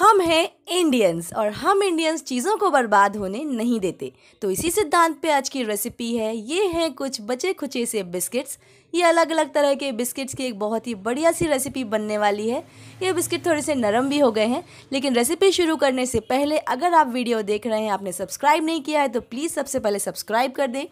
हम हैं इंडियंस और हम इंडियंस चीज़ों को बर्बाद होने नहीं देते तो इसी सिद्धांत पे आज की रेसिपी है ये हैं कुछ बचे खुचे से बिस्किट्स ये अलग अलग तरह के बिस्किट्स की एक बहुत ही बढ़िया सी रेसिपी बनने वाली है ये बिस्किट थोड़े से नरम भी हो गए हैं लेकिन रेसिपी शुरू करने से पहले अगर आप वीडियो देख रहे हैं आपने सब्सक्राइब नहीं किया है तो प्लीज़ सबसे पहले सब्सक्राइब कर दें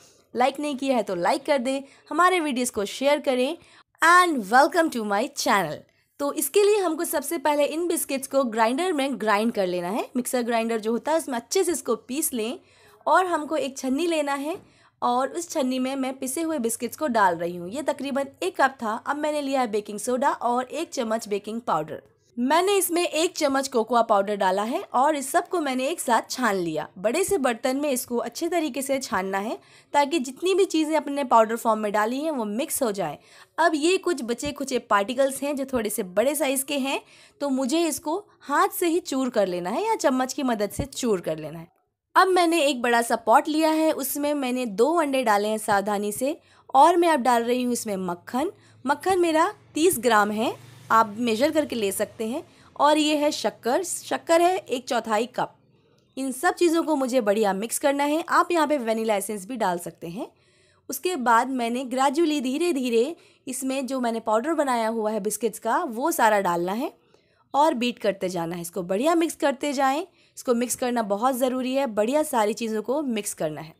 लाइक नहीं किया है तो लाइक कर दें हमारे वीडियोज़ को शेयर करें and welcome to my channel तो इसके लिए हमको सबसे पहले इन बिस्किट्स को ग्राइंडर में ग्राइंड कर लेना है मिक्सर ग्राइंडर जो होता है उसमें अच्छे से इसको पीस लें और हमको एक छन्नी लेना है और उस छन्नी में मैं पिसे हुए बिस्किट्स को डाल रही हूँ ये तकरीबन एक कप था अब मैंने लिया है बेकिंग सोडा और एक चम्मच बेकिंग पाउडर मैंने इसमें एक चम्मच कोकोआ पाउडर डाला है और इस सब को मैंने एक साथ छान लिया बड़े से बर्तन में इसको अच्छे तरीके से छानना है ताकि जितनी भी चीज़ें अपने पाउडर फॉर्म में डाली हैं वो मिक्स हो जाए अब ये कुछ बचे खुचे पार्टिकल्स हैं जो थोड़े से बड़े साइज़ के हैं तो मुझे इसको हाथ से ही चूर कर लेना है या चम्मच की मदद से चूर कर लेना है अब मैंने एक बड़ा सा पॉट लिया है उसमें मैंने दो अंडे डाले हैं सावधानी से और मैं अब डाल रही हूँ इसमें मक्खन मक्खन मेरा तीस ग्राम है आप मेजर करके ले सकते हैं और ये है शक्कर शक्कर है एक चौथाई कप इन सब चीज़ों को मुझे बढ़िया मिक्स करना है आप यहाँ पे वनीला एसेंस भी डाल सकते हैं उसके बाद मैंने ग्रेजुअली धीरे धीरे इसमें जो मैंने पाउडर बनाया हुआ है बिस्किट्स का वो सारा डालना है और बीट करते जाना है इसको बढ़िया मिक्स करते जाएँ इसको मिक्स करना बहुत ज़रूरी है बढ़िया सारी चीज़ों को मिक्स करना है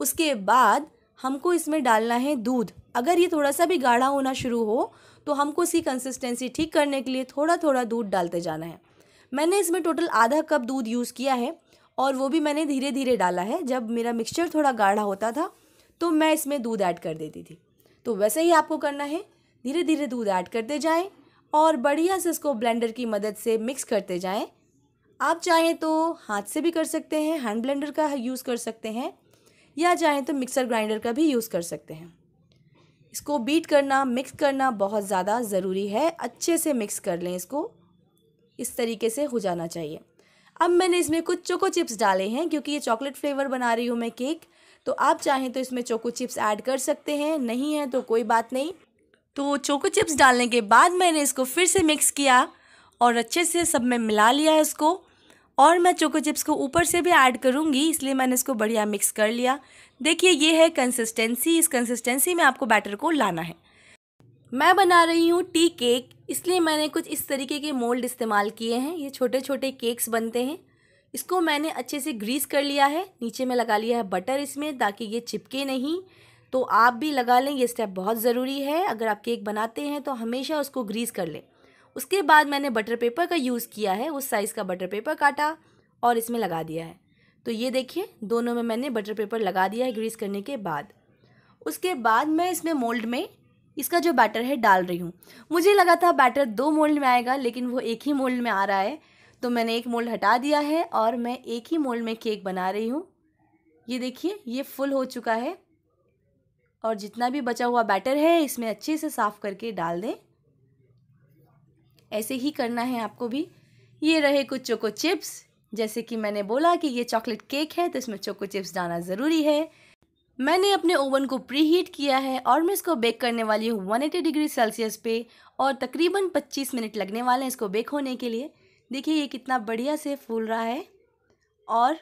उसके बाद हमको इसमें डालना है दूध अगर ये थोड़ा सा भी गाढ़ा होना शुरू हो तो हमको इसकी कंसिस्टेंसी ठीक करने के लिए थोड़ा थोड़ा दूध डालते जाना है मैंने इसमें टोटल आधा कप दूध यूज़ किया है और वो भी मैंने धीरे धीरे डाला है जब मेरा मिक्सचर थोड़ा गाढ़ा होता था तो मैं इसमें दूध ऐड कर देती थी तो वैसे ही आपको करना है धीरे धीरे दूध ऐड करते जाएँ और बढ़िया से इसको ब्लेंडर की मदद से मिक्स करते जाएँ आप चाहें तो हाथ से भी कर सकते हैं हैंड ब्लेंडर का यूज़ कर सकते हैं या चाहें तो मिक्सर ग्राइंडर का भी यूज़ कर सकते हैं इसको बीट करना मिक्स करना बहुत ज़्यादा ज़रूरी है अच्छे से मिक्स कर लें इसको इस तरीके से हो जाना चाहिए अब मैंने इसमें कुछ चोको चिप्स डाले हैं क्योंकि ये चॉकलेट फ्लेवर बना रही हूँ मैं केक तो आप चाहें तो इसमें चोको चिप्स ऐड कर सकते हैं नहीं है तो कोई बात नहीं तो चोको चिप्स डालने के बाद मैंने इसको फिर से मिक्स किया और अच्छे से सब में मिला लिया इसको और मैं चोको चिप्स को ऊपर से भी ऐड करूँगी इसलिए मैंने इसको बढ़िया मिक्स कर लिया देखिए ये है कंसिस्टेंसी इस कंसिस्टेंसी में आपको बैटर को लाना है मैं बना रही हूँ टी केक इसलिए मैंने कुछ इस तरीके के मोल्ड इस्तेमाल किए हैं ये छोटे छोटे केक्स बनते हैं इसको मैंने अच्छे से ग्रीस कर लिया है नीचे में लगा लिया है बटर इसमें ताकि ये चिपके नहीं तो आप भी लगा लें ये स्टेप बहुत ज़रूरी है अगर आप केक बनाते हैं तो हमेशा उसको ग्रीस कर लें उसके बाद मैंने बटर पेपर का यूज़ किया है उस साइज़ का बटर पेपर काटा और इसमें लगा दिया है तो ये देखिए दोनों में मैंने बटर पेपर लगा दिया है ग्रीस करने के बाद उसके बाद मैं इसमें मोल्ड में इसका जो बैटर है डाल रही हूँ मुझे लगा था बैटर दो मोल्ड में आएगा लेकिन वो एक ही मोल्ड में आ रहा है तो मैंने एक मोल्ड हटा दिया है और मैं एक ही मोल्ड में केक बना रही हूँ ये देखिए ये फुल हो चुका है और जितना भी बचा हुआ बैटर है इसमें अच्छे से साफ़ करके डाल दें ऐसे ही करना है आपको भी ये रहे कुछ चोको चिप्स जैसे कि मैंने बोला कि ये चॉकलेट केक है तो इसमें चोको चिप्स डालना ज़रूरी है मैंने अपने ओवन को प्री हीट किया है और मैं इसको बेक करने वाली हूँ एटी डिग्री सेल्सियस पे और तकरीबन 25 मिनट लगने वाले हैं इसको बेक होने के लिए देखिए ये कितना बढ़िया से फूल रहा है और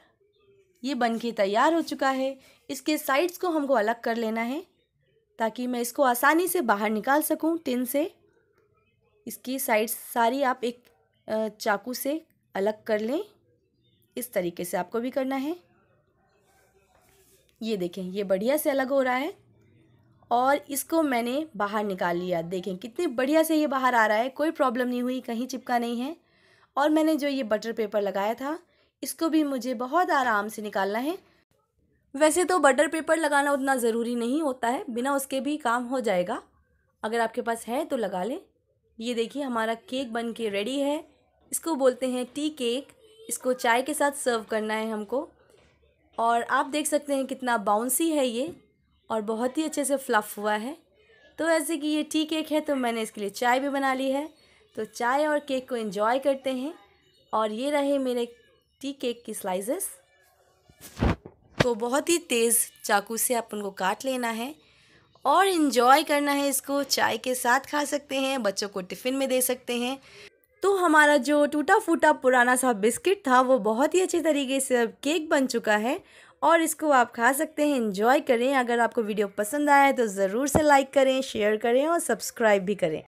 ये बन के तैयार हो चुका है इसके साइड्स को हमको अलग कर लेना है ताकि मैं इसको आसानी से बाहर निकाल सकूँ टिन से इसकी साइड्स सारी आप एक चाकू से अलग कर लें इस तरीके से आपको भी करना है ये देखें ये बढ़िया से अलग हो रहा है और इसको मैंने बाहर निकाल लिया देखें कितने बढ़िया से ये बाहर आ रहा है कोई प्रॉब्लम नहीं हुई कहीं चिपका नहीं है और मैंने जो ये बटर पेपर लगाया था इसको भी मुझे बहुत आराम से निकालना है वैसे तो बटर पेपर लगाना उतना ज़रूरी नहीं होता है बिना उसके भी काम हो जाएगा अगर आपके पास है तो लगा लें ये देखिए हमारा केक बन के रेडी है इसको बोलते हैं टी केक इसको चाय के साथ सर्व करना है हमको और आप देख सकते हैं कितना बाउंसी है ये और बहुत ही अच्छे से फ्लफ़ हुआ है तो ऐसे कि ये टी केक है तो मैंने इसके लिए चाय भी बना ली है तो चाय और केक को इन्जॉय करते हैं और ये रहे मेरे टी केक की स्लाइसेस तो बहुत ही तेज़ चाकू से आप उनको काट लेना है और इन्जॉय करना है इसको चाय के साथ खा सकते हैं बच्चों को टिफ़िन में दे सकते हैं तो हमारा जो टूटा फूटा पुराना सा बिस्किट था वो बहुत ही अच्छे तरीके से अब केक बन चुका है और इसको आप खा सकते हैं इन्जॉय करें अगर आपको वीडियो पसंद आया है तो ज़रूर से लाइक करें शेयर करें और सब्सक्राइब भी करें